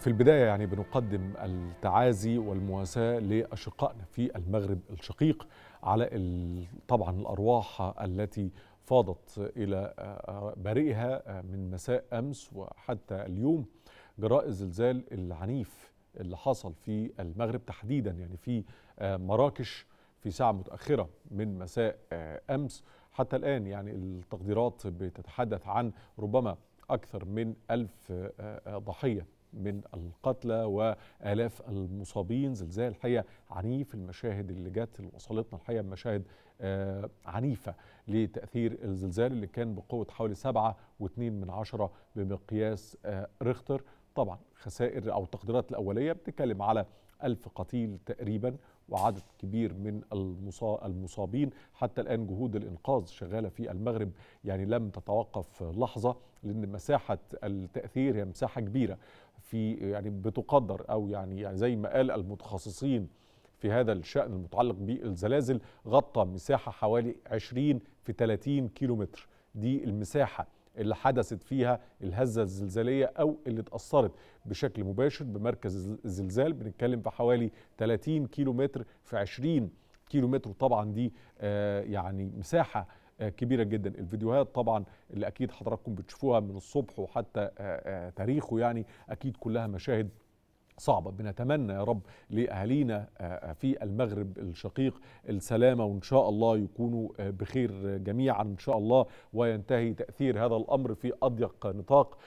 في البداية يعني بنقدم التعازي والمواساة لأشقائنا في المغرب الشقيق على طبعا الأرواح التي فاضت إلى آه، بارئها آه، من مساء أمس وحتى اليوم جراء الزلزال العنيف اللي حصل في المغرب تحديدا يعني في آه، مراكش في ساعة متأخرة من مساء أمس حتى الآن يعني التقديرات بتتحدث عن ربما أكثر من ألف ضحية من القتلى والاف المصابين زلزال الحقيقه عنيف المشاهد اللي جت اللي وصلتنا الحقيقه مشاهد آه عنيفه لتاثير الزلزال اللي كان بقوه حوالي 7.2 من عشرة بمقياس آه ريختر طبعا خسائر أو التقديرات الأولية بتتكلم على ألف قتيل تقريبا وعدد كبير من المصابين حتى الآن جهود الإنقاذ شغالة في المغرب يعني لم تتوقف لحظة لأن مساحة التأثير هي مساحة كبيرة في يعني بتقدر أو يعني, يعني زي ما قال المتخصصين في هذا الشأن المتعلق بالزلازل غطى مساحة حوالي 20 في 30 كيلومتر دي المساحة اللي حدثت فيها الهزة الزلزالية أو اللي اتأثرت بشكل مباشر بمركز الزلزال بنتكلم في حوالي 30 كيلو متر في 20 كيلو متر طبعا دي آه، يعني مساحة آه، كبيره جدا الفيديوهات طبعا اللي اكيد حضراتكم بتشوفوها من الصبح وحتى آه، تاريخه يعني اكيد كلها مشاهد صعبة بنتمنى يا رب لأهالينا آه، آه، في المغرب الشقيق السلامة وإن شاء الله يكونوا آه، بخير جميعا إن شاء الله وينتهي تأثير هذا الأمر في أضيق نطاق